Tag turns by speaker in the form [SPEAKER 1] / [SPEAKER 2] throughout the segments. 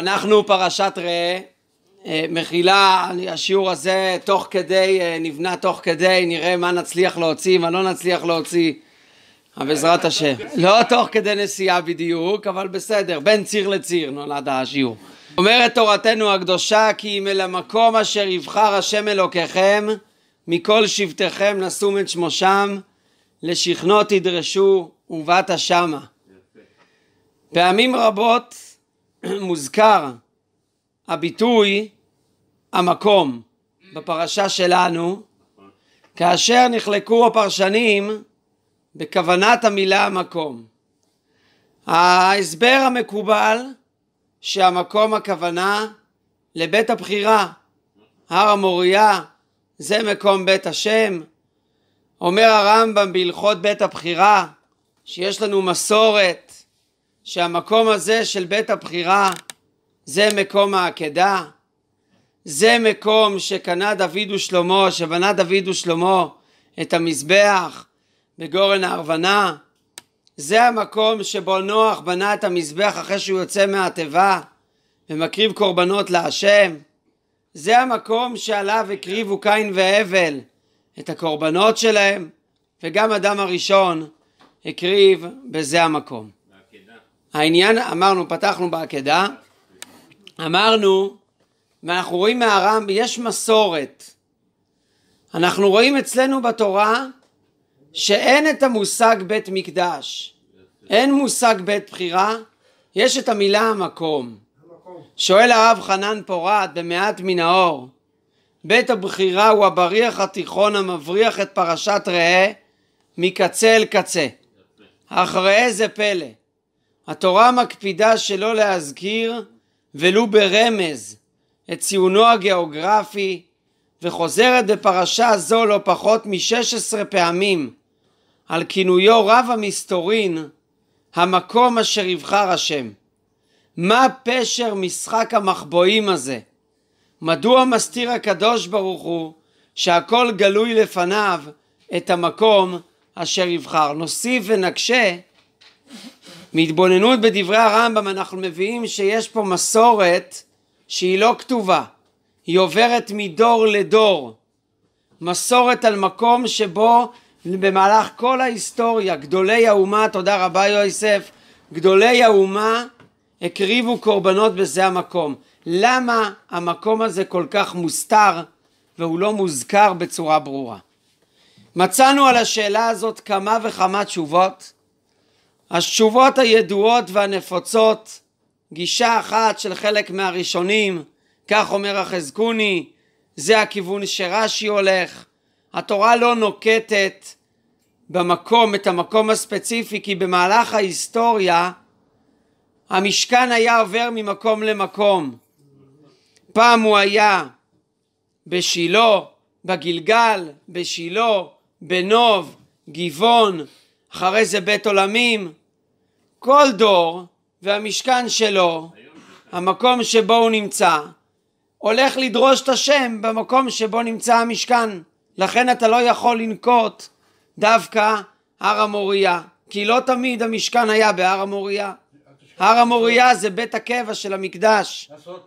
[SPEAKER 1] אנחנו פרשת ראה, אה, מחילה, השיעור הזה תוך כדי, אה, נבנה תוך כדי, נראה מה נצליח להוציא, מה לא נצליח להוציא, בעזרת השם. לא תוך כדי נסיעה בדיוק, אבל בסדר, בין ציר לציר נולד השיעור. אומרת תורתנו הקדושה כי אם אל המקום אשר יבחר השם אלוקיכם מכל שבטיכם נשום את שמו שם לשכנו תדרשו ובאת שמה. פעמים רבות מוזכר הביטוי המקום בפרשה שלנו, כאשר נחלקו הפרשנים בכוונת המילה המקום. ההסבר המקובל שהמקום הכוונה לבית הבחירה, הר המוריה, זה מקום בית השם. אומר הרמב"ם בהלכות בית הבחירה שיש לנו מסורת שהמקום הזה של בית הבחירה זה מקום העקדה, זה מקום שקנה דוד ושלמה, שבנה דוד ושלמה את המזבח בגורן הערוונה, זה המקום שבו נוח בנה את המזבח אחרי שהוא יוצא מהתיבה ומקריב קורבנות להשם, זה המקום שעליו הקריבו קין והבל את הקורבנות שלהם, וגם אדם הראשון הקריב בזה המקום. העניין, אמרנו, פתחנו בעקדה, אמרנו, ואנחנו רואים מהר"ם, יש מסורת. אנחנו רואים אצלנו בתורה שאין את המושג בית מקדש, אין מושג בית בחירה, יש את המילה המקום. שואל הרב חנן פורת במעט מן האור, בית הבחירה הוא הבריח התיכון המבריח את פרשת ראה מקצה אל קצה. ראה זה פלא. התורה מקפידה שלא להזכיר ולו ברמז את ציונו הגיאוגרפי וחוזרת בפרשה זו לא פחות מ-16 פעמים על כינויו רב המסתורין המקום אשר יבחר השם. מה פשר משחק המחבואים הזה? מדוע מסתיר הקדוש ברוך הוא שהכל גלוי לפניו את המקום אשר יבחר? נוסיף ונקשה מהתבוננות בדברי הרמב"ם אנחנו מביאים שיש פה מסורת שהיא לא כתובה, היא עוברת מדור לדור. מסורת על מקום שבו במהלך כל ההיסטוריה גדולי האומה, תודה רבה יוסף, גדולי האומה הקריבו קורבנות בזה המקום. למה המקום הזה כל כך מוסתר והוא לא מוזכר בצורה ברורה? מצאנו על השאלה הזאת כמה וכמה תשובות התשובות הידועות והנפוצות, גישה אחת של חלק מהראשונים, כך אומר החזקוני, זה הכיוון שרש"י הולך. התורה לא נוקטת במקום, את המקום הספציפי, כי במהלך ההיסטוריה המשכן היה עובר ממקום למקום. פעם הוא היה בשילה, בגלגל, בשילה, בנוב, גבעון, אחרי זה בית עולמים, כל דור והמשכן שלו, המקום שבו הוא נמצא, הולך לדרוש את השם במקום שבו נמצא המשכן. לכן אתה לא יכול לנקוט דווקא הר המוריה, כי לא תמיד המשכן היה בהר המוריה. הר המוריה זה בית הקבע של המקדש. לא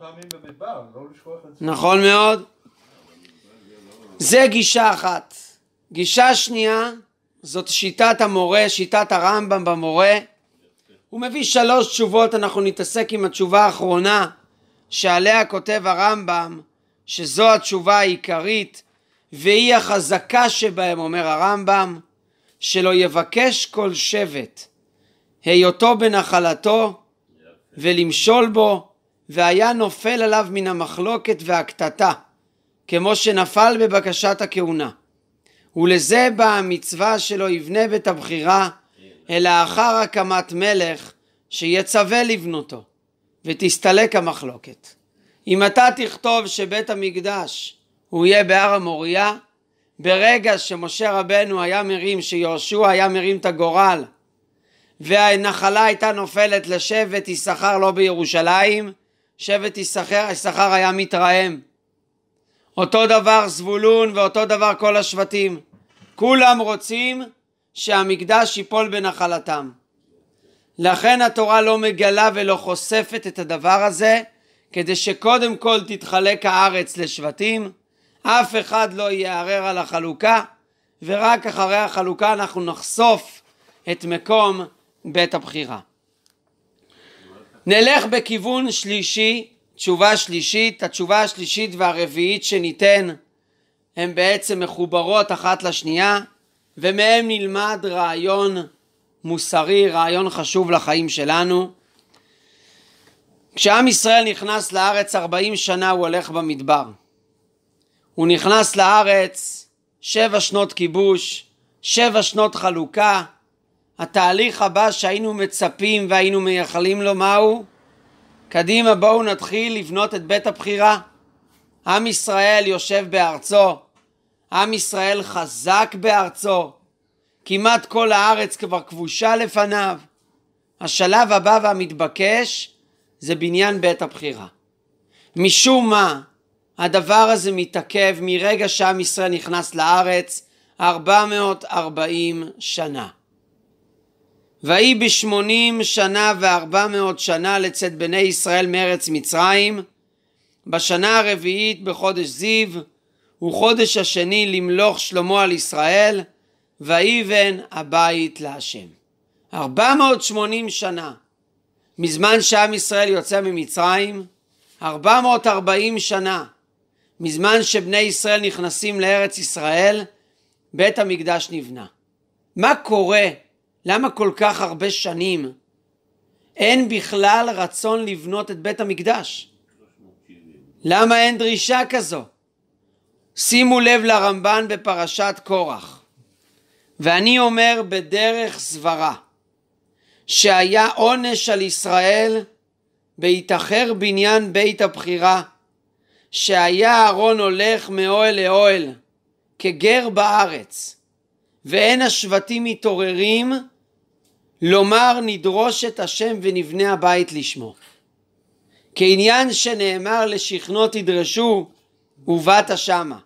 [SPEAKER 1] נכון מאוד. זה גישה אחת. גישה שנייה זאת שיטת המורה, שיטת הרמב"ם במורה, הוא מביא שלוש תשובות, אנחנו נתעסק עם התשובה האחרונה שעליה כותב הרמב"ם, שזו התשובה העיקרית והיא החזקה שבהם, אומר הרמב"ם, שלא יבקש כל שבט היותו בנחלתו ולמשול בו והיה נופל עליו מן המחלוקת והקטטה כמו שנפל בבקשת הכהונה ולזה באה המצווה שלא יבנה בית הבחירה אלא אחר הקמת מלך שיצווה לבנותו, ותסתלק המחלוקת. אם אתה תכתוב שבית המקדש הוא יהיה בהר המוריה, ברגע שמשה רבנו היה מרים, שיהושע היה מרים את הגורל, והנחלה הייתה נופלת לשבט יששכר לא בירושלים, שבט יששכר היה מתרעם. אותו דבר זבולון ואותו דבר כל השבטים. כולם רוצים שהמקדש ייפול בנחלתם. לכן התורה לא מגלה ולא חושפת את הדבר הזה, כדי שקודם כל תתחלק הארץ לשבטים, אף אחד לא יערער על החלוקה, ורק אחרי החלוקה אנחנו נחשוף את מקום בית הבחירה. נלך בכיוון שלישי, תשובה שלישית, התשובה השלישית והרביעית שניתן הן בעצם מחוברות אחת לשנייה. ומהם נלמד רעיון מוסרי, רעיון חשוב לחיים שלנו. כשעם ישראל נכנס לארץ 40 שנה הוא הולך במדבר. הוא נכנס לארץ שבע שנות כיבוש, שבע שנות חלוקה. התהליך הבא שהיינו מצפים והיינו מייחלים לו מהו? קדימה בואו נתחיל לבנות את בית הבחירה. עם ישראל יושב בארצו, עם ישראל חזק בארצו, כמעט כל הארץ כבר כבושה לפניו. השלב הבא והמתבקש זה בניין בית הבחירה. משום מה, הדבר הזה מתעכב מרגע שעם ישראל נכנס לארץ 440 שנה. ויהי בשמונים שנה וארבע מאות שנה לצאת בני ישראל מארץ מצרים, בשנה הרביעית בחודש זיו, הוא חודש השני למלוך שלמה על ישראל, ויבן הבית להשם. 480 שנה מזמן שעם ישראל יוצא ממצרים, 440 שנה מזמן שבני ישראל נכנסים לארץ ישראל, בית המקדש נבנה. מה קורה? למה כל כך הרבה שנים אין בכלל רצון לבנות את בית המקדש? למה אין דרישה כזו? שימו לב לרמב"ן בפרשת קורח, ואני אומר בדרך סברה, שהיה עונש על ישראל בהתאחר בניין בית הבחירה, שהיה אהרון הולך מאוהל לאוהל, כגר בארץ, ואין השבטים מתעוררים, לומר נדרוש את השם ונבנה הבית לשמו. כעניין שנאמר לשכנו תדרשו, ובאת שמה.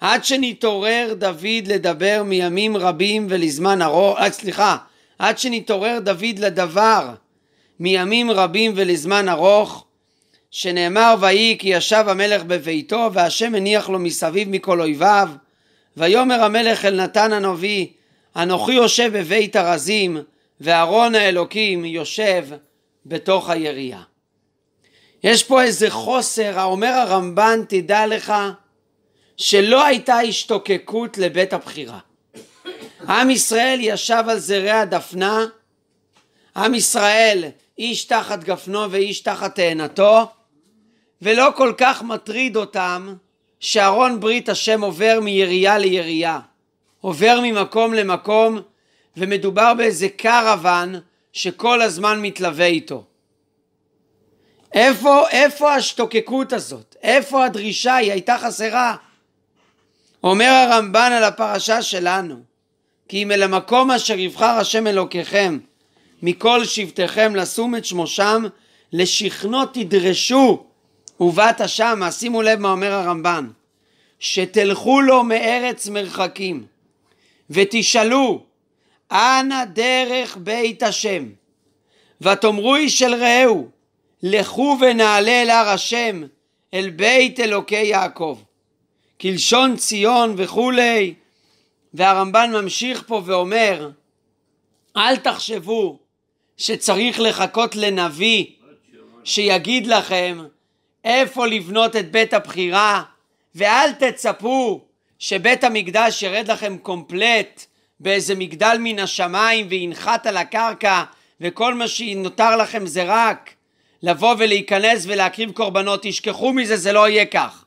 [SPEAKER 1] עד שנתעורר דוד לדבר מימים רבים ולזמן ארוך, אה, סליחה, עד שנתעורר דוד לדבר מימים רבים ולזמן ארוך, שנאמר ויהי כי ישב המלך בביתו והשם הניח לו מסביב מכל אויביו, ויאמר המלך אל נתן הנביא, אנוכי יושב בבית הרזים, וארון האלוקים יושב בתוך היריעה. יש פה איזה חוסר, האומר הרמב"ן, תדע לך שלא הייתה השתוקקות לבית הבחירה. עם ישראל ישב על זרי הדפנה, עם ישראל איש תחת גפנו ואיש תחת תאנתו, ולא כל כך מטריד אותם שארון ברית השם עובר מירייה לירייה, עובר ממקום למקום, ומדובר באיזה קרוון שכל הזמן מתלווה איתו. איפה, איפה השתוקקות הזאת? איפה הדרישה? היא הייתה חסרה. אומר הרמב"ן על הפרשה שלנו, כי אם אל המקום אשר יבחר השם אלוקיכם מכל שבטיכם לשום את שמו שם, לשכנו תדרשו ובאת שמה. שימו לב מה אומר הרמב"ן, שתלכו לו מארץ מרחקים ותשאלו אנה דרך בית השם ותאמרו איש אל רעהו לכו ונעלה אל הר השם, אל בית אלוקי יעקב. כלשון ציון וכולי. והרמב"ן ממשיך פה ואומר, אל תחשבו שצריך לחכות לנביא שיגיד לכם איפה לבנות את בית הבחירה, ואל תצפו שבית המקדש ירד לכם קומפלט באיזה מגדל מן השמיים וינחת על הקרקע וכל מה שנותר לכם זה רק לבוא ולהיכנס ולהקריב קורבנות, תשכחו מזה, זה לא יהיה כך.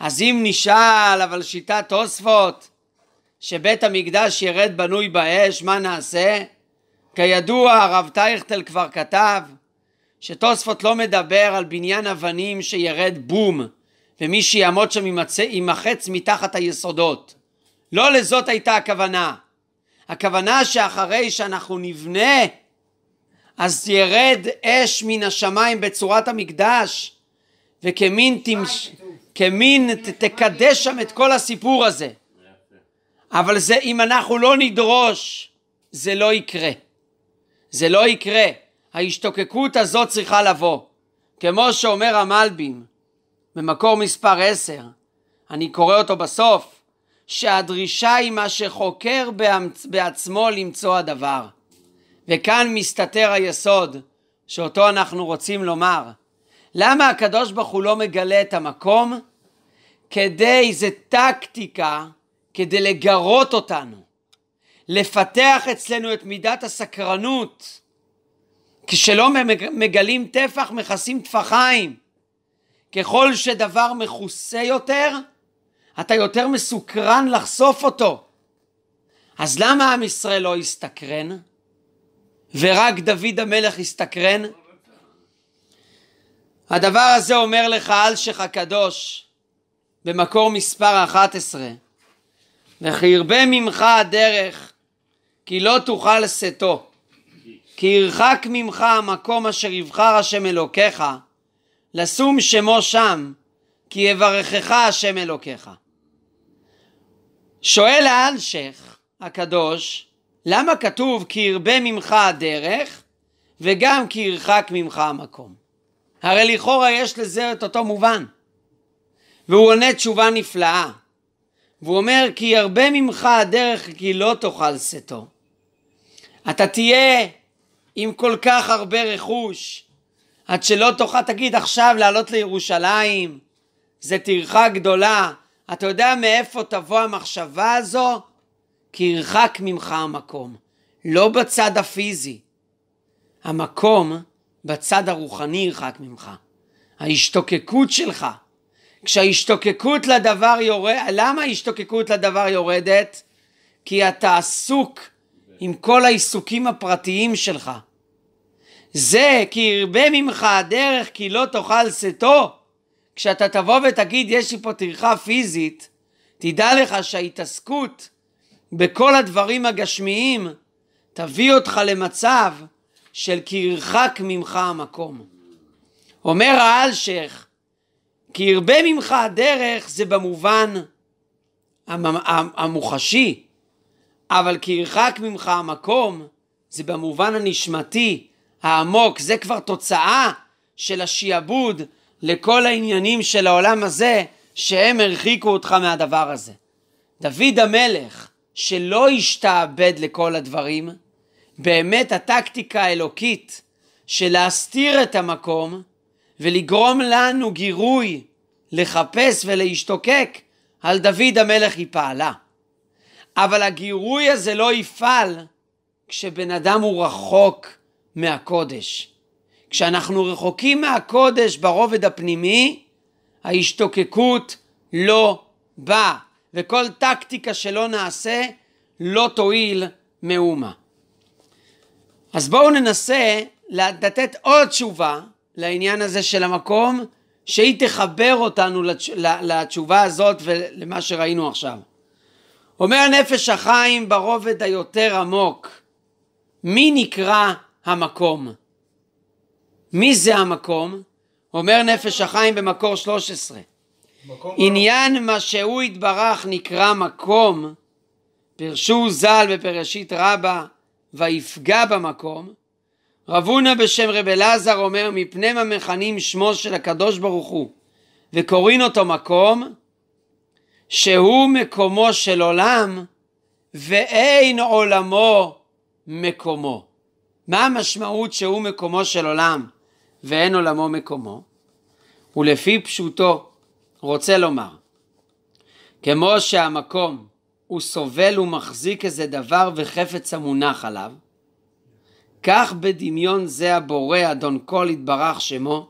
[SPEAKER 1] אז אם נשאל, אבל שיטת תוספות, שבית המקדש ירד בנוי באש, מה נעשה? כידוע, הרב טייכטל כבר כתב שתוספות לא מדבר על בניין אבנים שירד בום, ומי שיעמוד שם יימחץ מתחת היסודות. לא לזאת הייתה הכוונה. הכוונה שאחרי שאנחנו נבנה אז ירד אש מן השמיים בצורת המקדש, וכמין תמש... אה, כמין ת, תקדש שם את כל הסיפור הזה. אבל זה, אם אנחנו לא נדרוש, זה לא יקרה. זה לא יקרה. ההשתוקקות הזאת צריכה לבוא. כמו שאומר המלבים במקור מספר 10, אני קורא אותו בסוף, שהדרישה היא מה שחוקר בעצמו למצוא הדבר. וכאן מסתתר היסוד שאותו אנחנו רוצים לומר. למה הקדוש ברוך הוא לא מגלה את המקום? כדי, זה טקטיקה כדי לגרות אותנו, לפתח אצלנו את מידת הסקרנות. כשלא מגלים טפח, מכסים טפחיים. ככל שדבר מכוסה יותר, אתה יותר מסוקרן לחשוף אותו. אז למה עם ישראל לא הסתקרן? ורק דוד המלך הסתקרן? הדבר הזה אומר לך אלשך הקדוש במקור מספר 11 וכי ירבה ממך הדרך כי לא תוכל שאתו כי ירחק ממך המקום אשר יבחר השם אלוקיך לשום שמו שם כי יברכך השם אלוקיך שואל האלשך הקדוש למה כתוב כי ירבה ממך הדרך וגם כי ירחק ממך המקום? הרי לכאורה יש לזה את אותו מובן. והוא עונה תשובה נפלאה. והוא אומר כי ירבה ממך הדרך כי לא תאכל שאתו. אתה תהיה עם כל כך הרבה רכוש עד שלא תוכל, תגיד עכשיו לעלות לירושלים זה טרחה גדולה. אתה יודע מאיפה תבוא המחשבה הזו? כי ירחק ממך המקום, לא בצד הפיזי. המקום בצד הרוחני ירחק ממך. ההשתוקקות שלך, כשההשתוקקות לדבר יורדת, למה ההשתוקקות לדבר יורדת? כי אתה עסוק עם כל העיסוקים הפרטיים שלך. זה כי ירבה ממך הדרך כי לא תאכל שאתו. כשאתה תבוא ותגיד יש לי פה טרחה פיזית, תדע לך שההתעסקות בכל הדברים הגשמיים תביא אותך למצב של כי ירחק ממך המקום. אומר האלשך, כי ירבה ממך הדרך זה במובן המוחשי, אבל כי ירחק ממך המקום זה במובן הנשמתי, העמוק, זה כבר תוצאה של השיעבוד לכל העניינים של העולם הזה, שהם הרחיקו אותך מהדבר הזה. דוד המלך, שלא ישתעבד לכל הדברים, באמת הטקטיקה האלוקית של להסתיר את המקום ולגרום לנו גירוי לחפש ולהשתוקק על דוד המלך היא פעלה. אבל הגירוי הזה לא יפעל כשבן אדם הוא רחוק מהקודש. כשאנחנו רחוקים מהקודש ברובד הפנימי, ההשתוקקות לא באה. וכל טקטיקה שלא נעשה לא תועיל מאומה. אז בואו ננסה לתת עוד תשובה לעניין הזה של המקום, שהיא תחבר אותנו לתשובה הזאת ולמה שראינו עכשיו. אומר נפש החיים ברובד היותר עמוק, מי נקרא המקום? מי זה המקום? אומר נפש החיים במקור 13, עניין מה שהוא יתברך נקרא מקום, פרשו ז"ל בפרשית רבה, ויפגע במקום, רב הונא בשם רב אלעזר אומר, מפני מה מכנים שמו של הקדוש ברוך הוא, וקוראים אותו מקום, שהוא מקומו של עולם, ואין עולמו מקומו. מה המשמעות שהוא מקומו של עולם ואין עולמו מקומו? ולפי פשוטו, רוצה לומר, כמו שהמקום הוא סובל ומחזיק איזה דבר וחפץ המונח עליו, כך בדמיון זה הבורא, אדון כל יתברך שמו,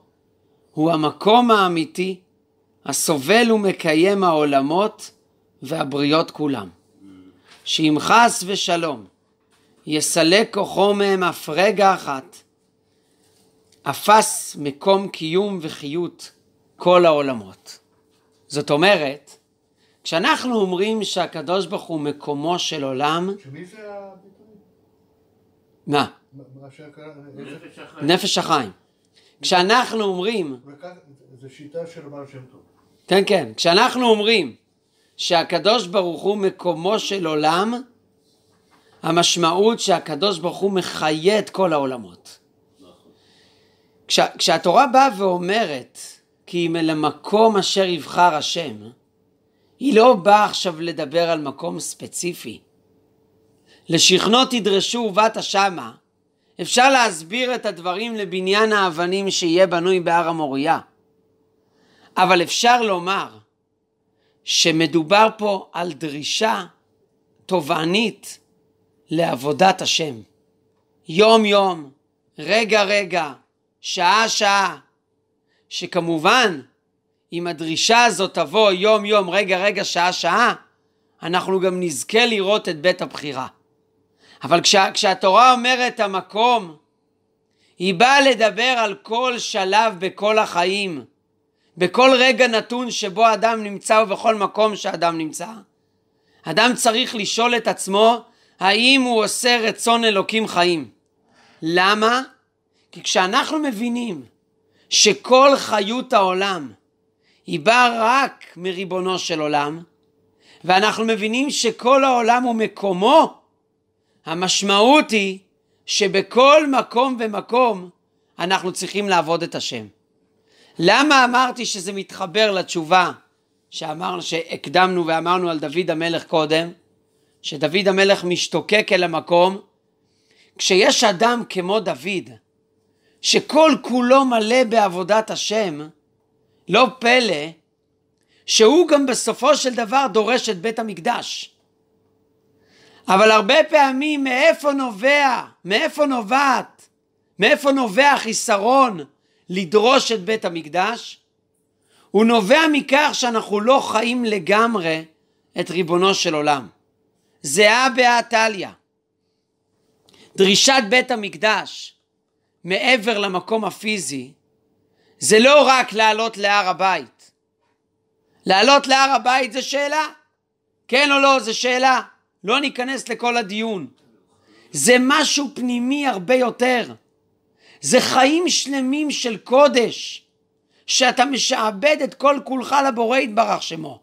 [SPEAKER 1] הוא המקום האמיתי הסובל ומקיים העולמות והבריות כולם. שאם חס ושלום יסלק כוחו מהם אף רגע אחת, אפס מקום קיום וחיות כל העולמות. זאת אומרת, כשאנחנו אומרים שהקדוש ברוך הוא מקומו של עולם... שמי זה הביטוי? מה? אה, נפש החיים. כשאנחנו אומרים... זו שיטה של הבעל שם טוב. כן, כן. כשאנחנו אומרים שהקדוש ברוך הוא מקומו של עולם, המשמעות שהקדוש ברוך הוא מחיה את כל העולמות. נכון. כשה, כשהתורה באה ואומרת כי אם אל המקום אשר יבחר השם. היא לא באה עכשיו לדבר על מקום ספציפי. לשכנו תדרשו ובאת שמה. אפשר להסביר את הדברים לבניין האבנים שיהיה בנוי בהר המוריה. אבל אפשר לומר שמדובר פה על דרישה תובענית לעבודת השם. יום יום, רגע רגע, שעה שעה, שכמובן, אם הדרישה הזאת תבוא יום יום, רגע רגע, שעה שעה, אנחנו גם נזכה לראות את בית הבחירה. אבל כשה, כשהתורה אומרת המקום, היא באה לדבר על כל שלב בכל החיים, בכל רגע נתון שבו אדם נמצא ובכל מקום שאדם נמצא. אדם צריך לשאול את עצמו האם הוא עושה רצון אלוקים חיים. למה? כי כשאנחנו מבינים שכל חיות העולם היא באה רק מריבונו של עולם, ואנחנו מבינים שכל העולם הוא מקומו, המשמעות היא שבכל מקום ומקום אנחנו צריכים לעבוד את השם. למה אמרתי שזה מתחבר לתשובה שאמרנו, שהקדמנו ואמרנו על דוד המלך קודם? שדוד המלך משתוקק אל המקום. כשיש אדם כמו דוד, שכל כולו מלא בעבודת השם, לא פלא שהוא גם בסופו של דבר דורש את בית המקדש. אבל הרבה פעמים מאיפה נובע, מאיפה נובעת, מאיפה נובע החיסרון לדרוש את בית המקדש? הוא נובע מכך שאנחנו לא חיים לגמרי את ריבונו של עולם. זהה בהא תליא. דרישת בית המקדש מעבר למקום הפיזי, זה לא רק לעלות להר הבית. לעלות להר הבית זה שאלה. כן או לא, זה שאלה. לא ניכנס לכל הדיון. זה משהו פנימי הרבה יותר. זה חיים שלמים של קודש, שאתה משעבד את כל כולך לבורא יתברך שמו.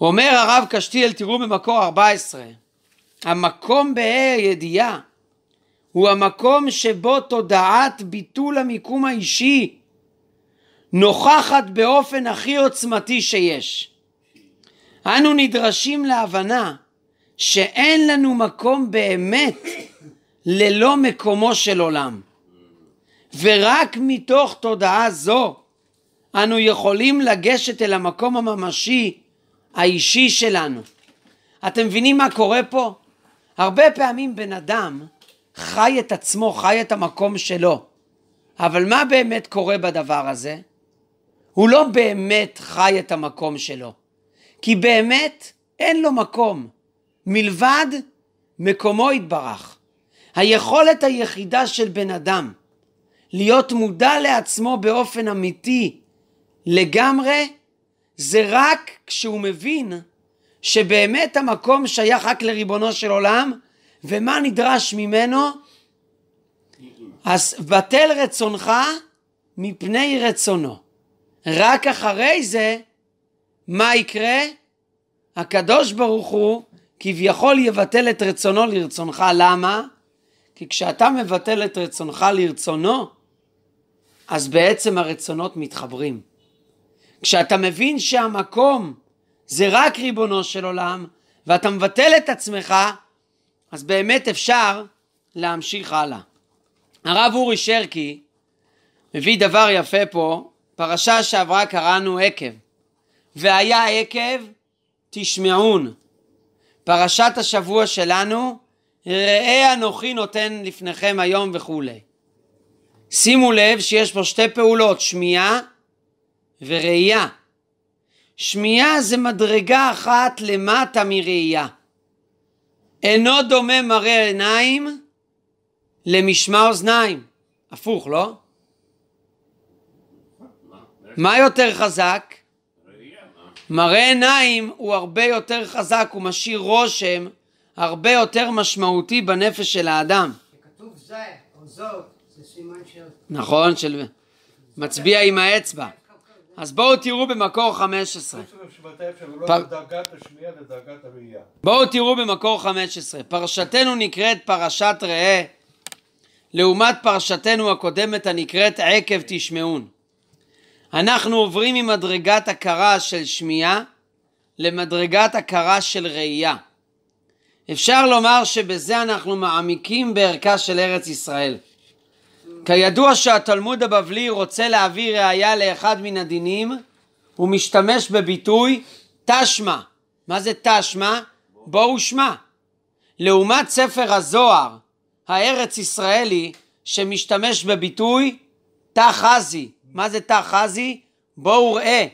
[SPEAKER 1] אומר הרב קשתיאל, תראו במקור 14, המקום בה"א הידיעה הוא המקום שבו תודעת ביטול המיקום האישי נוכחת באופן הכי עוצמתי שיש. אנו נדרשים להבנה שאין לנו מקום באמת ללא מקומו של עולם. ורק מתוך תודעה זו אנו יכולים לגשת אל המקום הממשי האישי שלנו. אתם מבינים מה קורה פה? הרבה פעמים בן אדם חי את עצמו, חי את המקום שלו. אבל מה באמת קורה בדבר הזה? הוא לא באמת חי את המקום שלו, כי באמת אין לו מקום, מלבד מקומו יתברך. היכולת היחידה של בן אדם להיות מודע לעצמו באופן אמיתי לגמרי, זה רק כשהוא מבין שבאמת המקום שייך רק לריבונו של עולם, ומה נדרש ממנו? אז בטל רצונך מפני רצונו. רק אחרי זה, מה יקרה? הקדוש ברוך הוא כביכול יבטל את רצונו לרצונך. למה? כי כשאתה מבטל את רצונך לרצונו, אז בעצם הרצונות מתחברים. כשאתה מבין שהמקום זה רק ריבונו של עולם, ואתה מבטל את עצמך, אז באמת אפשר להמשיך הלאה. הרב אורי שרקי מביא דבר יפה פה, פרשה שעברה קראנו עקב. והיה עקב תשמעון. פרשת השבוע שלנו, ראה אנוכי נותן לפניכם היום וכולי. שימו לב שיש פה שתי פעולות, שמיעה וראייה. שמיעה זה מדרגה אחת למטה מראייה. אינו דומה מראה עיניים למשמע אוזניים. הפוך, לא? מה יותר חזק? מראה עיניים הוא הרבה יותר חזק, הוא משאיר רושם הרבה יותר משמעותי בנפש של האדם. כתוב זה או זאת, זה סימן של... נכון, של... מצביע עם האצבע. אז בואו תראו במקור חמש עשרה. לא פר... בואו תראו במקור 15. פרשתנו נקראת פרשת ראה, לעומת פרשתנו הקודמת הנקראת עקב תשמעון. אנחנו עוברים ממדרגת הכרה של שמיעה למדרגת הכרה של ראייה. אפשר לומר שבזה אנחנו מעמיקים בערכה של ארץ ישראל. כידוע שהתלמוד הבבלי רוצה להביא ראייה לאחד מן הדינים הוא משתמש בביטוי תשמע. מה זה תשמע? בואו שמע. לעומת ספר הזוהר, הארץ ישראלי, שמשתמש בביטוי תחזי. מה זה תחזי? בואו ראה.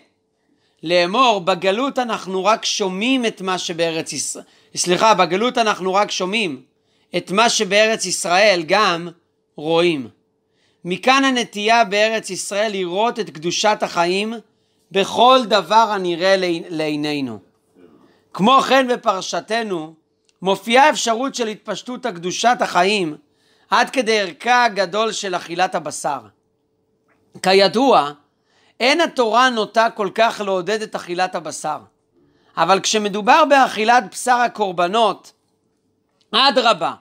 [SPEAKER 1] לאמור, בגלות אנחנו רק שומעים את מה שבארץ ישראל, סליחה, בגלות אנחנו רק שומעים, את מה שבארץ ישראל גם רואים. מכאן הנטייה בארץ ישראל לראות את קדושת החיים בכל דבר הנראה לעינינו. כמו כן בפרשתנו מופיעה אפשרות של התפשטות הקדושת החיים עד כדי ערכה הגדול של אכילת הבשר. כידוע, אין התורה נוטה כל כך לעודד את אכילת הבשר, אבל כשמדובר באכילת בשר הקורבנות, אדרבה,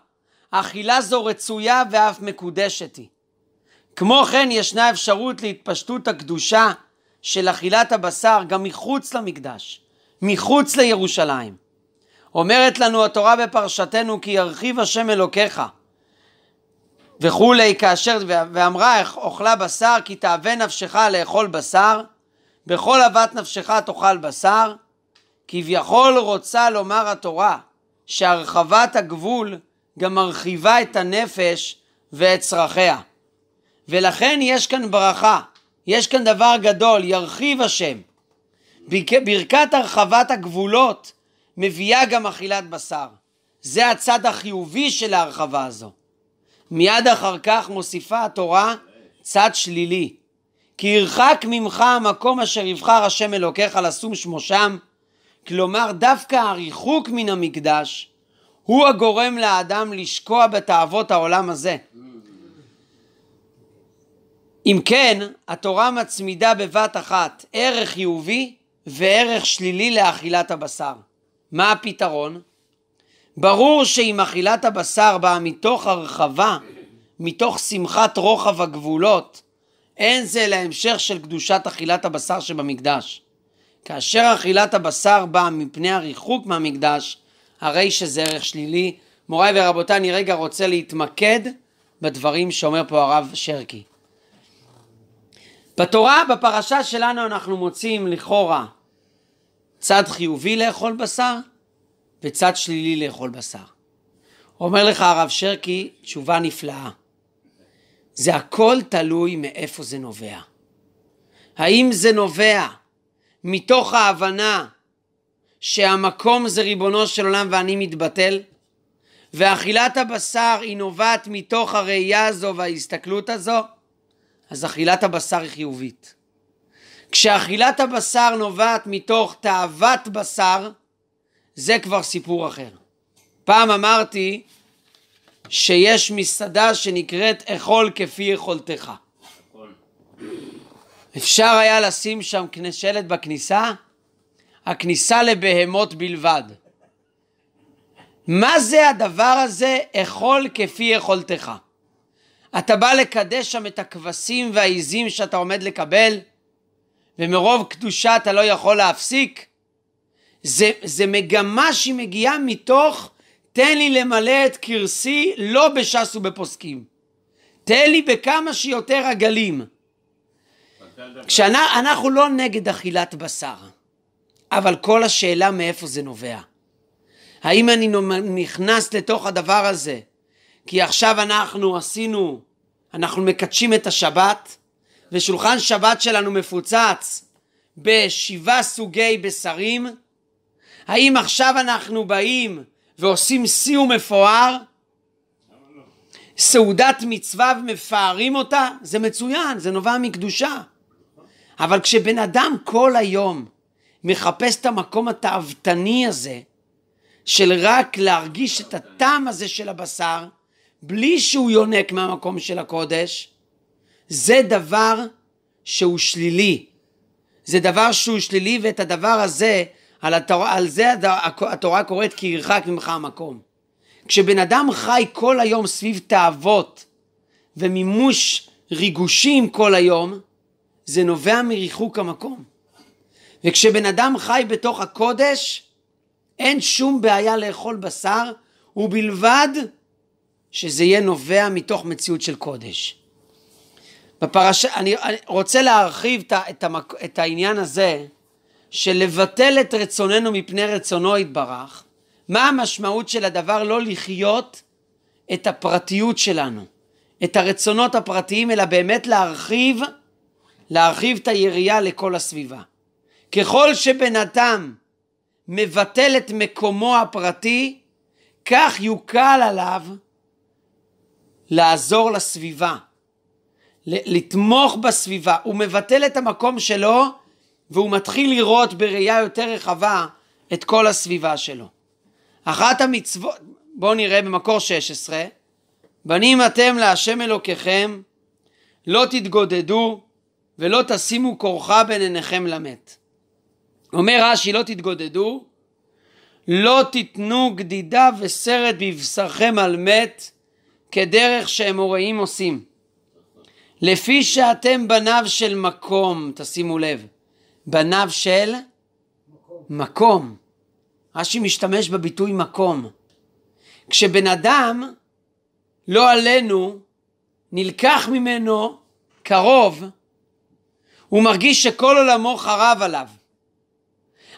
[SPEAKER 1] אכילה זו רצויה ואף מקודשת היא. כמו כן, ישנה אפשרות להתפשטות הקדושה של אכילת הבשר גם מחוץ למקדש, מחוץ לירושלים. אומרת לנו התורה בפרשתנו כי ירחיב השם אלוקיך וכולי כאשר ואמרה אוכלה בשר כי תאווה נפשך לאכול בשר בכל אבת נפשך תאכל בשר כביכול רוצה לומר התורה שהרחבת הגבול גם מרחיבה את הנפש ואת צרכיה ולכן יש כאן ברכה יש כאן דבר גדול, ירחיב השם. ברכת הרחבת הגבולות מביאה גם אכילת בשר. זה הצד החיובי של ההרחבה הזו. מיד אחר כך מוסיפה התורה צד שלילי. כי ירחק ממך המקום אשר יבחר השם אלוקיך לשום שמו שם. כלומר, דווקא הריחוק מן המקדש הוא הגורם לאדם לשקוע בתאוות העולם הזה. אם כן, התורה מצמידה בבת אחת ערך חיובי וערך שלילי לאכילת הבשר. מה הפתרון? ברור שאם אכילת הבשר באה מתוך הרחבה, מתוך שמחת רוחב הגבולות, אין זה המשך של קדושת אכילת הבשר שבמקדש. כאשר אכילת הבשר באה מפני הריחוק מהמקדש, הרי שזה ערך שלילי. מוריי ורבותיי, אני רגע רוצה להתמקד בדברים שאומר פה הרב שרקי. בתורה, בפרשה שלנו אנחנו מוצאים לכאורה צד חיובי לאכול בשר וצד שלילי לאכול בשר. אומר לך הרב שרקי תשובה נפלאה. זה הכל תלוי מאיפה זה נובע. האם זה נובע מתוך ההבנה שהמקום זה ריבונו של עולם ואני מתבטל? ואכילת הבשר היא נובעת מתוך הראייה הזו וההסתכלות הזו? אז אכילת הבשר היא חיובית. כשאכילת הבשר נובעת מתוך תאוות בשר, זה כבר סיפור אחר. פעם אמרתי שיש מסעדה שנקראת אכול כפי יכולתך. אפשר היה לשים שם שלט בכניסה, הכניסה לבהמות בלבד. מה זה הדבר הזה, אכול כפי יכולתך? אתה בא לקדש שם את הכבשים והעיזים שאתה עומד לקבל, ומרוב קדושה אתה לא יכול להפסיק. זה, זה מגמה שהיא מגיעה מתוך תן לי למלא את קרסי לא בש"ס ובפוסקים. תן לי בכמה שיותר עגלים. כשאנחנו לא נגד אכילת בשר, אבל כל השאלה מאיפה זה נובע. האם אני נכנס לתוך הדבר הזה כי עכשיו אנחנו עשינו, אנחנו מקדשים את השבת, ושולחן שבת שלנו מפוצץ בשבעה סוגי בשרים, האם עכשיו אנחנו באים ועושים סיום מפואר? סעודת מצווה ומפארים אותה? זה מצוין, זה נובע מקדושה. אבל כשבן אדם כל היום מחפש את המקום התאוותני הזה, של רק להרגיש את הטעם הזה של הבשר, בלי שהוא יונק מהמקום של הקודש, זה דבר שהוא שלילי. זה דבר שהוא שלילי, ואת הדבר הזה, על, התור, על זה התורה קוראת כי ירחק ממך המקום. כשבן אדם חי כל היום סביב תאוות ומימוש ריגושים כל היום, זה נובע מריחוק המקום. וכשבן אדם חי בתוך הקודש, אין שום בעיה לאכול בשר, ובלבד שזה יהיה נובע מתוך מציאות של קודש. בפרשה, אני, אני רוצה להרחיב את, את, המק, את העניין הזה של לבטל את רצוננו מפני רצונו יתברך, מה המשמעות של הדבר לא לחיות את הפרטיות שלנו, את הרצונות הפרטיים, אלא באמת להרחיב, להרחיב את היריעה לכל הסביבה. ככל שבן אדם מבטל את מקומו הפרטי, כך יוקל עליו לעזור לסביבה, לתמוך בסביבה, הוא מבטל את המקום שלו והוא מתחיל לראות בראייה יותר רחבה את כל הסביבה שלו. אחת המצוות, בואו נראה במקור 16, בנים אתם להשם אלוקיכם, לא תתגודדו ולא תשימו כורחה בין עיניכם למת. אומר רש"י לא תתגודדו, לא תיתנו גדידה וסרט בבשרכם על מת, כדרך שאמוראים עושים. לפי שאתם בניו של מקום, תשימו לב, בניו של מקום. מקום. רש"י משתמש בביטוי מקום. כשבן אדם, לא עלינו, נלקח ממנו קרוב, הוא מרגיש שכל עולמו חרב עליו.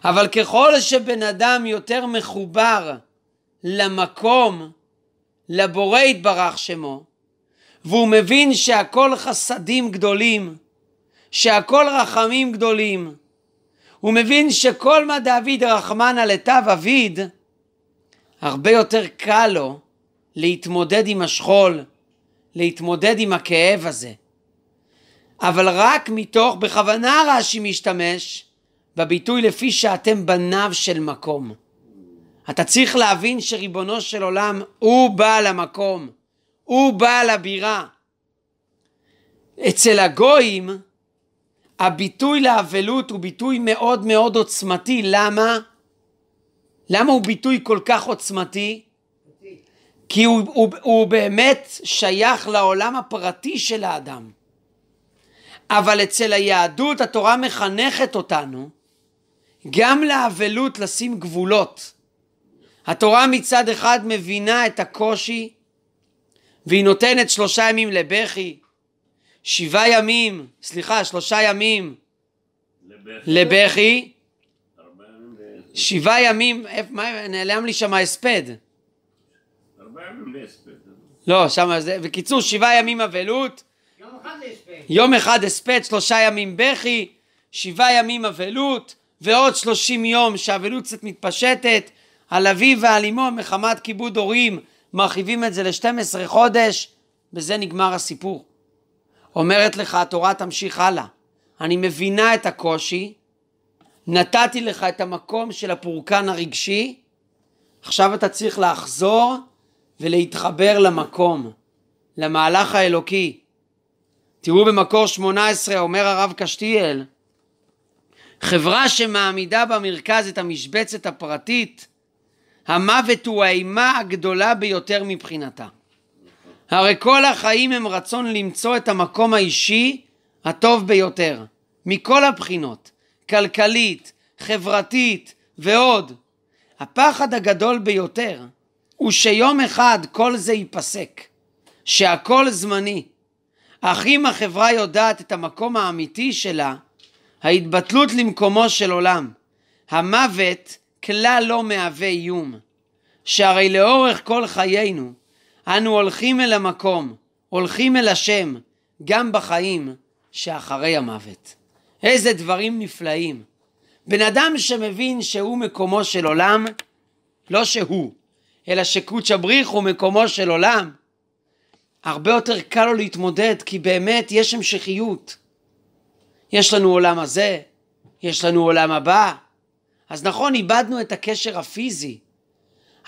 [SPEAKER 1] אבל ככל שבן אדם יותר מחובר למקום, לבורא יתברך שמו, והוא מבין שהכל חסדים גדולים, שהכל רחמים גדולים. הוא מבין שכל מה דאביד רחמנא לטב אביד, הרבה יותר קל לו להתמודד עם השכול, להתמודד עם הכאב הזה. אבל רק מתוך, בכוונה רש"י משתמש, בביטוי לפי שאתם בניו של מקום. אתה צריך להבין שריבונו של עולם הוא בעל המקום, הוא בעל הבירה. אצל הגויים הביטוי לאבלות הוא ביטוי מאוד מאוד עוצמתי, למה? למה הוא ביטוי כל כך עוצמתי? כי הוא, הוא, הוא באמת שייך לעולם הפרטי של האדם. אבל אצל היהדות התורה מחנכת אותנו גם לאבלות לשים גבולות. התורה מצד אחד מבינה את הקושי והיא נותנת שלושה ימים לבכי, שבעה ימים, סליחה, שלושה ימים לבכי, שבעה ימים, נעלם לי שם ההספד. לא. לא, שם זה, בקיצור, שבעה ימים אבלות. יום אחד הספד, שלושה ימים בכי, שבעה ימים אבלות, ועוד שלושים יום שהאבלות קצת מתפשטת, על אביו ועל אמו מחמת כיבוד הורים, מרחיבים את זה ל-12 חודש, בזה נגמר הסיפור. אומרת לך התורה תמשיך הלאה. אני מבינה את הקושי, נתתי לך את המקום של הפורקן הרגשי, עכשיו אתה צריך לחזור ולהתחבר למקום, למהלך האלוקי. תראו במקור 18 אומר הרב קשתיאל, חברה שמעמידה במרכז את המשבצת הפרטית המוות הוא האימה הגדולה ביותר מבחינתה. הרי כל החיים הם רצון למצוא את המקום האישי הטוב ביותר, מכל הבחינות, כלכלית, חברתית ועוד. הפחד הגדול ביותר הוא שיום אחד כל זה ייפסק, שהכל זמני. אך אם החברה יודעת את המקום האמיתי שלה, ההתבטלות למקומו של עולם, המוות כלל לא מהווה איום. שהרי לאורך כל חיינו אנו הולכים אל המקום, הולכים אל השם, גם בחיים שאחרי המוות. איזה דברים נפלאים. בן אדם שמבין שהוא מקומו של עולם, לא שהוא, אלא שקודש הבריך הוא מקומו של עולם, הרבה יותר קל לו להתמודד, כי באמת יש המשכיות. יש לנו עולם הזה, יש לנו עולם הבא, אז נכון, איבדנו את הקשר הפיזי,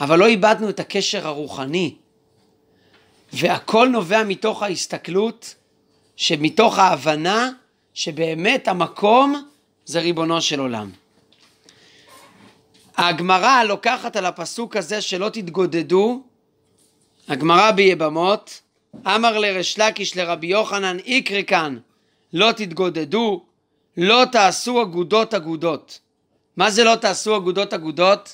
[SPEAKER 1] אבל לא איבדנו את הקשר הרוחני. והכל נובע מתוך ההסתכלות, שמתוך ההבנה שבאמת המקום זה ריבונו של עולם. הגמרא לוקחת על הפסוק הזה שלא תתגודדו, הגמרא ביבמות, אמר לריש לקיש לרבי יוחנן איקרי כאן, לא תתגודדו, לא תעשו אגודות אגודות. מה זה לא תעשו אגודות אגודות?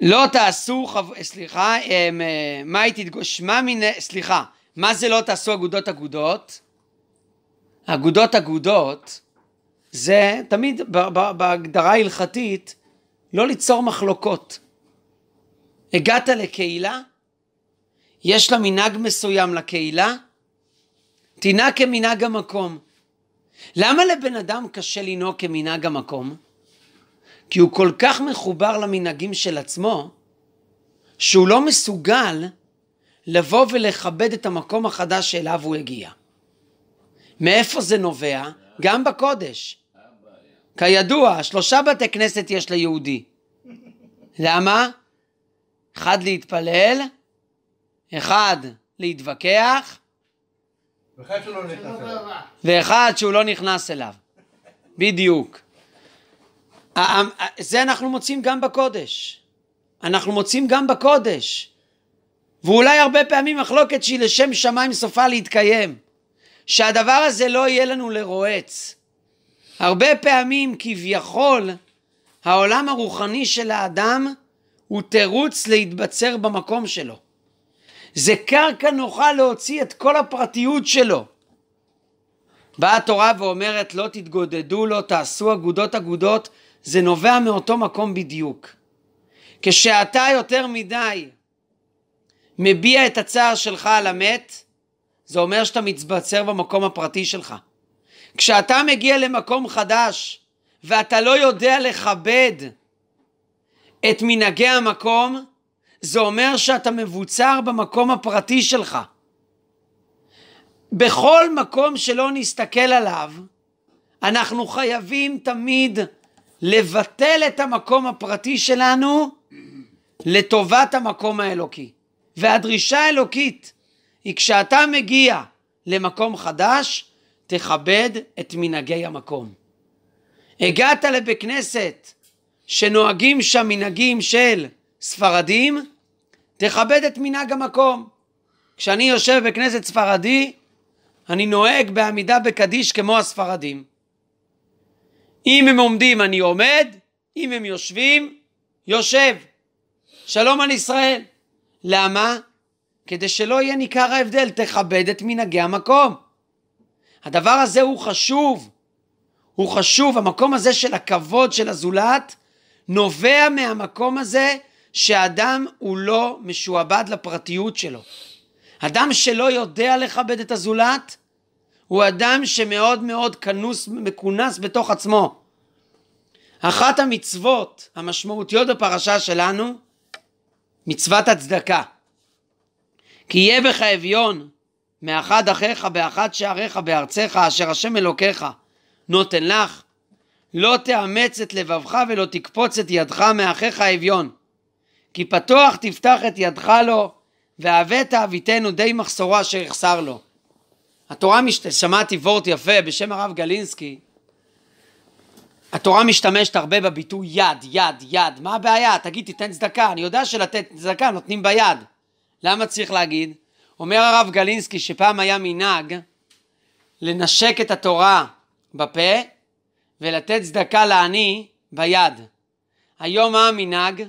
[SPEAKER 1] לא תעשו, חב... סליחה, אמ, אה, מה היא מה מן... סליחה, מה זה לא תעשו אגודות אגודות? אגודות אגודות זה תמיד בהגדרה ההלכתית לא ליצור מחלוקות. הגעת לקהילה, יש לה מנהג מסוים לקהילה, תנהג כמנהג המקום. למה לבן אדם קשה לנהוג כמנהג המקום? כי הוא כל כך מחובר למנהגים של עצמו, שהוא לא מסוגל לבוא ולכבד את המקום החדש שאליו הוא הגיע. מאיפה זה נובע? גם בקודש. כידוע, שלושה בתי כנסת יש ליהודי. למה? אחד להתפלל, אחד להתווכח, לא ואחד שהוא לא נכנס אליו. בדיוק. זה אנחנו מוצאים גם בקודש. אנחנו מוצאים גם בקודש. ואולי הרבה פעמים מחלוקת שהיא לשם שמיים סופה להתקיים. שהדבר הזה לא יהיה לנו לרועץ. הרבה פעמים כביכול העולם הרוחני של האדם הוא תירוץ להתבצר במקום שלו. זה קרקע נוחה להוציא את כל הפרטיות שלו. באה התורה ואומרת לא תתגודדו, לא תעשו אגודות אגודות, זה נובע מאותו מקום בדיוק. כשאתה יותר מדי מביע את הצער שלך על המת, זה אומר שאתה מתבצר במקום הפרטי שלך. כשאתה מגיע למקום חדש ואתה לא יודע לכבד את מנהגי המקום, זה אומר שאתה מבוצר במקום הפרטי שלך. בכל מקום שלא נסתכל עליו, אנחנו חייבים תמיד לבטל את המקום הפרטי שלנו לטובת המקום האלוקי. והדרישה האלוקית היא כשאתה מגיע למקום חדש, תכבד את מנהגי המקום. הגעת לבית כנסת שנוהגים שם מנהגים של ספרדים, תכבד את מנהג המקום. כשאני יושב בכנסת ספרדי, אני נוהג בעמידה בקדיש כמו הספרדים. אם הם עומדים אני עומד, אם הם יושבים, יושב. שלום על ישראל. למה? כדי שלא יהיה ניכר ההבדל, תכבד את מנהגי המקום. הדבר הזה הוא חשוב. הוא חשוב, המקום הזה של הכבוד של הזולת נובע מהמקום הזה שאדם הוא לא משועבד לפרטיות שלו. אדם שלא יודע לכבד את הזולת, הוא אדם שמאוד מאוד כנוס, מכונס בתוך עצמו. אחת המצוות המשמעותיות בפרשה שלנו, מצוות הצדקה. כי יהיה בך אביון מאחד אחיך באחד שעריך בארצך אשר השם אלוקיך נותן לך לא תאמץ את לבבך ולא תקפוץ את ידך מאחיך האביון כי פתוח תפתח את ידך לו, והבאת אביתנו די מחסורה יחסר לו. התורה, משת... שמעתי וורט יפה בשם הרב גלינסקי, התורה משתמשת הרבה בביטוי יד, יד, יד. מה הבעיה? תגיד, תיתן צדקה. אני יודע שלתת צדקה נותנים ביד. למה צריך להגיד? אומר הרב גלינסקי שפעם היה מנהג לנשק את התורה בפה ולתת צדקה לעני ביד. היום מה המנהג?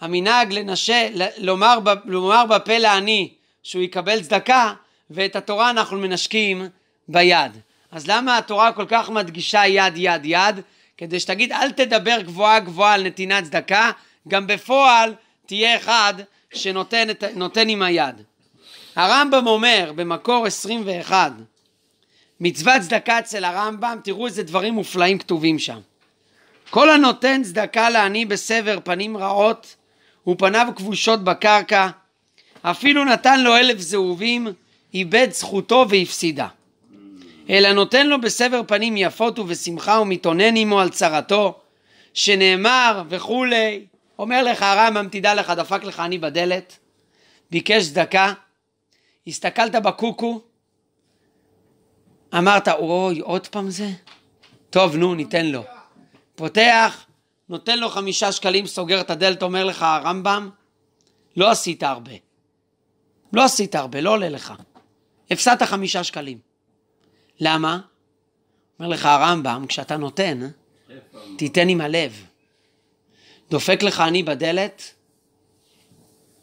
[SPEAKER 1] המנהג לנשה, לומר, לומר בפה לעני שהוא יקבל צדקה, ואת התורה אנחנו מנשקים ביד. אז למה התורה כל כך מדגישה יד יד יד? כדי שתגיד אל תדבר גבוהה גבוהה על נתינת צדקה, גם בפועל תהיה אחד שנותן עם היד. הרמב"ם אומר במקור 21 מצוות צדקה אצל הרמב"ם, תראו איזה דברים מופלאים כתובים שם. כל הנותן צדקה לעני בסבר פנים רעות, ופניו כבושות בקרקע, אפילו נתן לו אלף זהובים, איבד זכותו והפסידה. אלא נותן לו בסבר פנים יפות ובשמחה ומתאונן עמו על צרתו, שנאמר וכולי, אומר לך הרמב"ם, תדע לך, דפק לך אני בדלת, ביקש צדקה, הסתכלת בקוקו, אמרת, אוי, עוד פעם זה? טוב, נו, ניתן לו. פותח, נותן לו חמישה שקלים, סוגר את הדלת, אומר לך הרמב"ם, לא עשית הרבה. לא עשית הרבה, לא עולה לך. הפסדת חמישה שקלים. למה? אומר לך הרמב"ם, כשאתה נותן, תיתן עם הלב. דופק לך אני בדלת,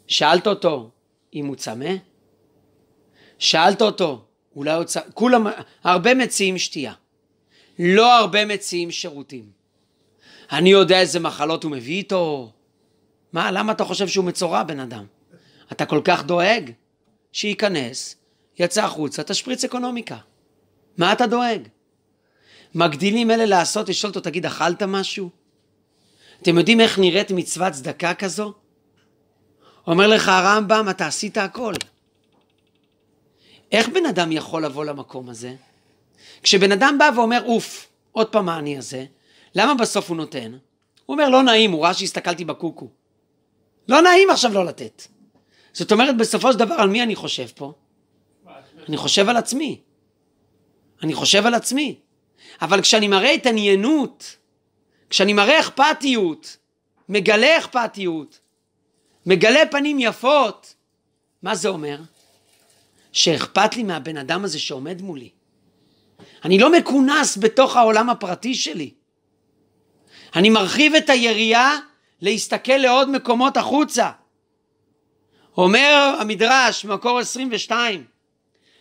[SPEAKER 1] שאלת אותו אם הוא צמא? שאלת אותו, אולי הוא צמא? כולם, הרבה מציעים שתייה. לא הרבה מציעים שירותים. אני יודע איזה מחלות הוא מביא איתו. מה, למה אתה חושב שהוא מצורע, בן אדם? אתה כל כך דואג? שייכנס, יצא החוצה, תשפריץ אקונומיקה. מה אתה דואג? מגדילים אלה לעשות, לשאול אותו, תגיד, אכלת משהו? אתם יודעים איך נראית מצוות צדקה כזו? אומר לך הרמב"ם, אתה עשית הכל. איך בן אדם יכול לבוא למקום הזה? כשבן אדם בא ואומר, אוף, עוד פעם אני הזה, למה בסוף הוא נותן? הוא אומר, לא נעים, הוא ראה שהסתכלתי בקוקו. לא נעים עכשיו לא לתת. זאת אומרת, בסופו של דבר, על מי אני חושב פה? אני חושב על עצמי. אני חושב על עצמי. אבל כשאני מראה התעניינות, כשאני מראה אכפתיות, מגלה אכפתיות, מגלה פנים יפות, מה זה אומר? שאכפת לי מהבן אדם הזה שעומד מולי. אני לא מכונס בתוך העולם הפרטי שלי. אני מרחיב את היריעה להסתכל לעוד מקומות החוצה. אומר המדרש, מקור 22,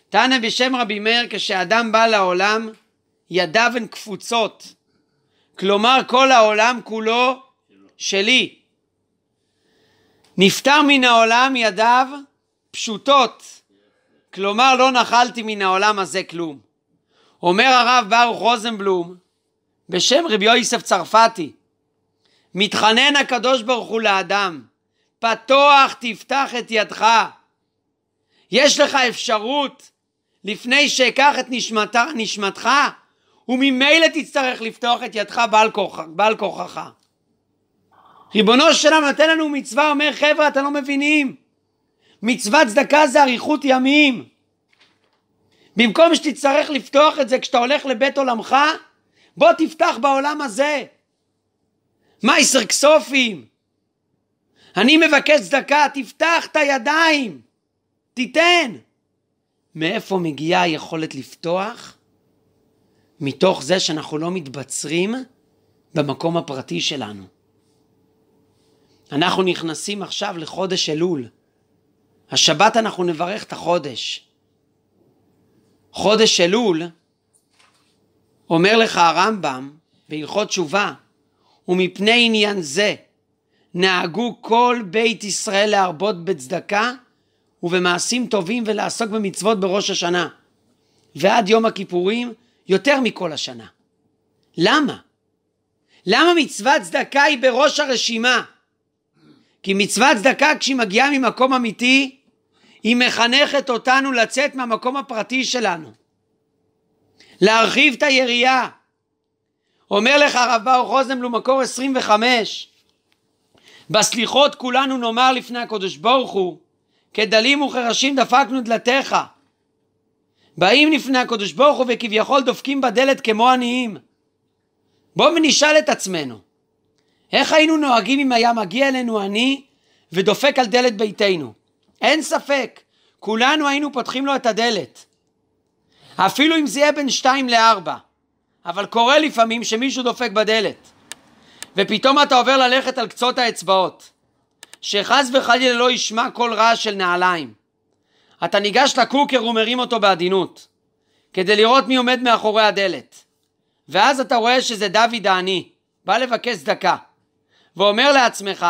[SPEAKER 1] תנא בשם רבי מאיר, כשאדם בא לעולם, ידיו הן קפוצות. כלומר, כל העולם כולו שלי. נפטר מן העולם, ידיו פשוטות. כלומר, לא נחלתי מן העולם הזה כלום. אומר הרב ברוך רוזנבלום, בשם רבי יוסף צרפתי. מתחנן הקדוש ברוך הוא לאדם, פתוח תפתח את ידך. יש לך אפשרות, לפני שאקח את נשמת, נשמתך, וממילא תצטרך לפתוח את ידך בעל, כוח, בעל כוחך. ריבונו של נותן לנו מצווה, אומר חבר'ה, אתם לא מבינים. מצוות צדקה זה אריכות ימים. במקום שתצטרך לפתוח את זה כשאתה הולך לבית עולמך, בוא תפתח בעולם הזה. כסופים, אני מבקש צדקה, תפתח את הידיים, תיתן. מאיפה מגיעה היכולת לפתוח? מתוך זה שאנחנו לא מתבצרים במקום הפרטי שלנו. אנחנו נכנסים עכשיו לחודש אלול. השבת אנחנו נברך את החודש. חודש אלול אומר לך הרמב"ם בהלכות תשובה, ומפני עניין זה נהגו כל בית ישראל להרבות בצדקה ובמעשים טובים ולעסוק במצוות בראש השנה, ועד יום הכיפורים יותר מכל השנה. למה? למה מצוות צדקה היא בראש הרשימה? כי מצוות צדקה כשהיא מגיעה ממקום אמיתי היא מחנכת אותנו לצאת מהמקום הפרטי שלנו להרחיב את היריעה. אומר לך הרב ברוך רוזנבלום מקור 25 בסליחות כולנו נאמר לפני הקדוש ברוך הוא כדלים וכרשים דפקנו דלתיך באים לפני הקדוש ברוך הוא וכביכול דופקים בדלת כמו עניים בואו נשאל את עצמנו איך היינו נוהגים אם היה מגיע אלינו עני ודופק על דלת ביתנו אין ספק כולנו היינו פותחים לו את הדלת אפילו אם זה יהיה בין שתיים לארבע. אבל קורה לפעמים שמישהו דופק בדלת, ופתאום אתה עובר ללכת על קצות האצבעות, שחס וחלילה לא ישמע כל רעש של נעליים. אתה ניגש לקוקר ומרים אותו בעדינות, כדי לראות מי עומד מאחורי הדלת. ואז אתה רואה שזה דוד העני, בא לבקש צדקה, ואומר לעצמך,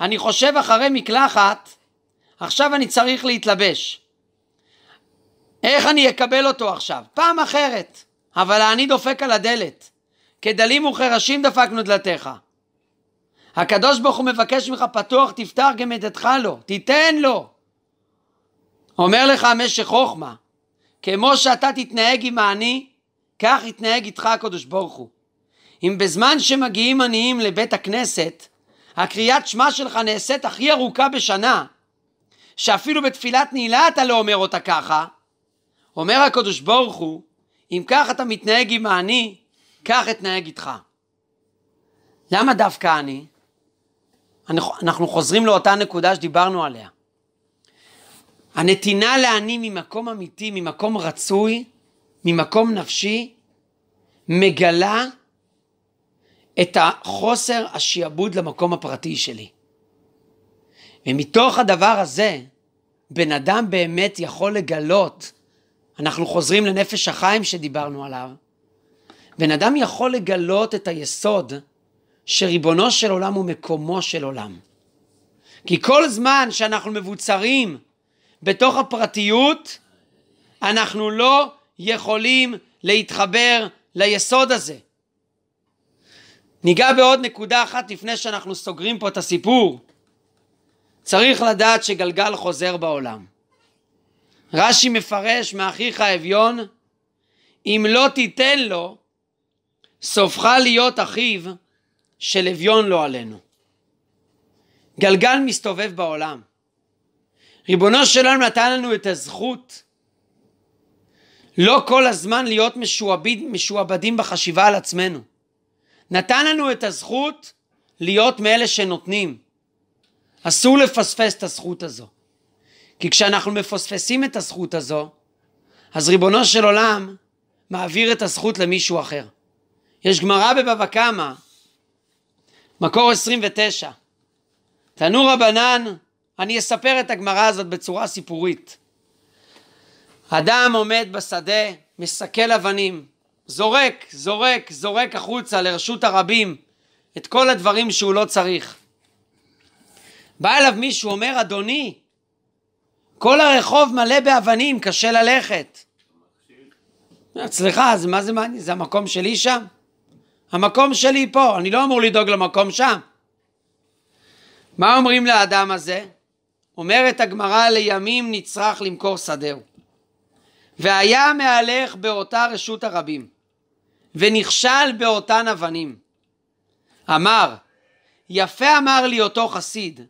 [SPEAKER 1] אני חושב אחרי מקלחת, עכשיו אני צריך להתלבש. איך אני אקבל אותו עכשיו? פעם אחרת. אבל אני דופק על הדלת. כדלים וכרשים דפקנו דלתיך. הקדוש ברוך הוא מבקש ממך פתוח תפתח גם את ידך לו, תיתן לו. אומר לך המשך חוכמה, כמו שאתה תתנהג עם העני, כך יתנהג איתך הקדוש ברוך הוא. אם בזמן שמגיעים עניים לבית הכנסת, הקריאת שמע שלך נעשית הכי ארוכה בשנה, שאפילו בתפילת נעילה אתה לא אומר אותה ככה, אומר הקדוש ברוך הוא, אם כך אתה מתנהג עם העני, כך אתנהג איתך. למה דווקא אני? אנחנו חוזרים לאותה נקודה שדיברנו עליה. הנתינה לעני ממקום אמיתי, ממקום רצוי, ממקום נפשי, מגלה את החוסר השיעבוד למקום הפרטי שלי. ומתוך הדבר הזה, בן אדם באמת יכול לגלות אנחנו חוזרים לנפש החיים שדיברנו עליו. בן אדם יכול לגלות את היסוד שריבונו של עולם הוא מקומו של עולם. כי כל זמן שאנחנו מבוצרים בתוך הפרטיות, אנחנו לא יכולים להתחבר ליסוד הזה. ניגע בעוד נקודה אחת לפני שאנחנו סוגרים פה את הסיפור. צריך לדעת שגלגל חוזר בעולם. רש"י מפרש מאחיך האביון, אם לא תיתן לו, סופך להיות אחיו של אביון לא עלינו. גלגל מסתובב בעולם. ריבונו שלנו נתן לנו את הזכות לא כל הזמן להיות משועבד, משועבדים בחשיבה על עצמנו. נתן לנו את הזכות להיות מאלה שנותנים. אסור לפספס את הזכות הזו. כי כשאנחנו מפספסים את הזכות הזו, אז ריבונו של עולם מעביר את הזכות למישהו אחר. יש גמרא בבבא קמא, מקור 29. תנו רבנן, אני אספר את הגמרא הזאת בצורה סיפורית. אדם עומד בשדה, מסכל אבנים, זורק, זורק, זורק החוצה לרשות הרבים את כל הדברים שהוא לא צריך. בא אליו מישהו, אומר, אדוני, כל הרחוב מלא באבנים, קשה ללכת. אצלך, אז מה זה מעניין? זה המקום שלי שם? המקום שלי פה, אני לא אמור לדאוג למקום שם. מה אומרים לאדם הזה? אומרת הגמרא לימים נצרך למכור שדהו. והיה מהלך באותה רשות הרבים, ונכשל באותן אבנים. אמר, יפה אמר לי אותו חסיד,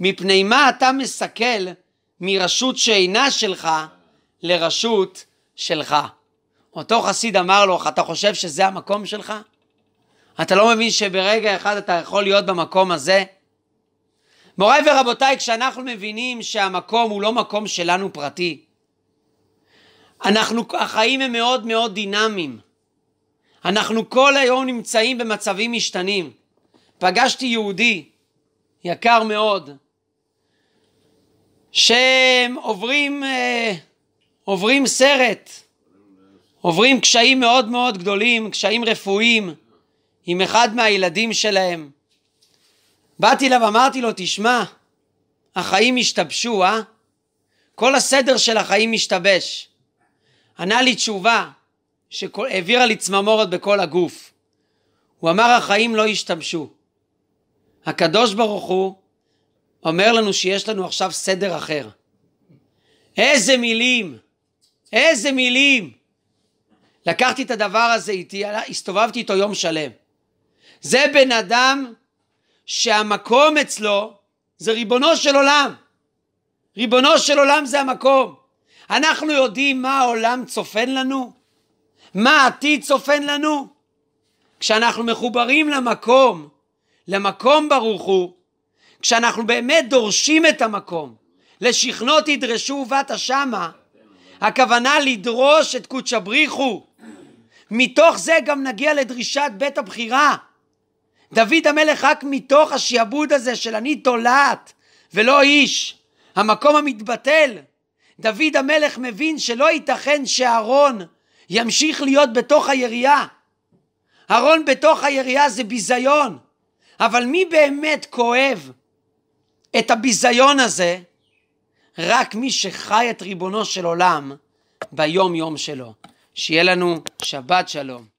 [SPEAKER 1] מפני מה אתה מסכל מרשות שאינה שלך לרשות שלך. אותו חסיד אמר לו, אתה חושב שזה המקום שלך? אתה לא מבין שברגע אחד אתה יכול להיות במקום הזה? מוריי ורבותיי, כשאנחנו מבינים שהמקום הוא לא מקום שלנו פרטי, אנחנו, החיים הם מאוד מאוד דינמיים. אנחנו כל היום נמצאים במצבים משתנים. פגשתי יהודי יקר מאוד, שהם עוברים, אה, עוברים סרט, עוברים קשיים מאוד מאוד גדולים, קשיים רפואיים עם אחד מהילדים שלהם. באתי אליו, אמרתי לו, תשמע, החיים השתבשו, אה? כל הסדר של החיים השתבש. ענה לי תשובה שהעבירה לי צממורת בכל הגוף. הוא אמר, החיים לא השתבשו. הקדוש ברוך הוא אומר לנו שיש לנו עכשיו סדר אחר. איזה מילים! איזה מילים! לקחתי את הדבר הזה איתי, הסתובבתי איתו יום שלם. זה בן אדם שהמקום אצלו זה ריבונו של עולם. ריבונו של עולם זה המקום. אנחנו יודעים מה העולם צופן לנו? מה העתיד צופן לנו? כשאנחנו מחוברים למקום, למקום ברוך הוא, כשאנחנו באמת דורשים את המקום, לשכנו תדרשו ובאת שמה, הכוונה לדרוש את קודש הבריחו. מתוך זה גם נגיע לדרישת בית הבחירה. דוד המלך רק מתוך השעבוד הזה של אני תולעת ולא איש, המקום המתבטל. דוד המלך מבין שלא ייתכן שאהרון ימשיך להיות בתוך היריעה. אהרון בתוך היריעה זה ביזיון, אבל מי באמת כואב את הביזיון הזה רק מי שחי את ריבונו של עולם ביום יום שלו. שיהיה לנו שבת שלום.